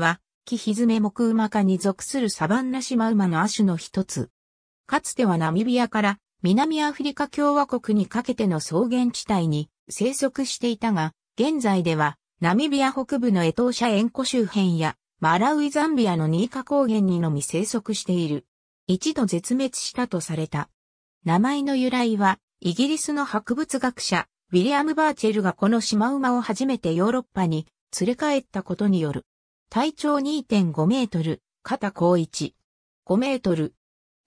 は、キヒズメ木馬科に属するサバンナシマウマの亜種の一つ。かつてはナミビアから南アフリカ共和国にかけての草原地帯に生息していたが、現在ではナミビア北部のエトーシャ塩湖周辺やマラウイザンビアのニーカ高原にのみ生息している。一度絶滅したとされた。名前の由来は、イギリスの博物学者、ウィリアム・バーチェルがこのシマウマを初めてヨーロッパに連れ帰ったことによる。体長2.5メートル、肩高1、5メートル。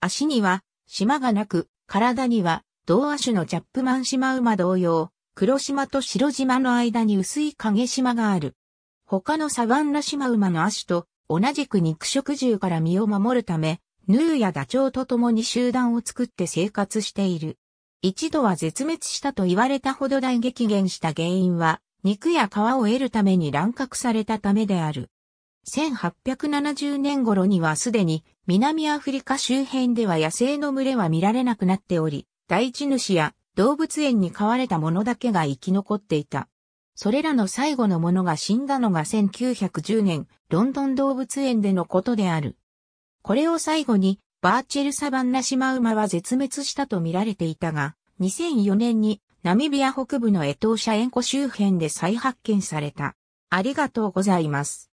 足には、島がなく、体には、同亜種のチャップマンシマ馬同様、黒島と白島の間に薄い影島がある。他のサバンナシマ馬の亜種と同じく肉食獣から身を守るため、ヌーやダチョウと共に集団を作って生活している。一度は絶滅したと言われたほど大激減した原因は、肉や皮を得るために乱獲されたためである。1870年頃にはすでに南アフリカ周辺では野生の群れは見られなくなっており、大地主や動物園に飼われたものだけが生き残っていた。それらの最後のものが死んだのが1910年、ロンドン動物園でのことである。これを最後に、バーチェルサバンナシマウマは絶滅したと見られていたが、2004年にナミビア北部のエトーシャエンコ周辺で再発見された。ありがとうございます。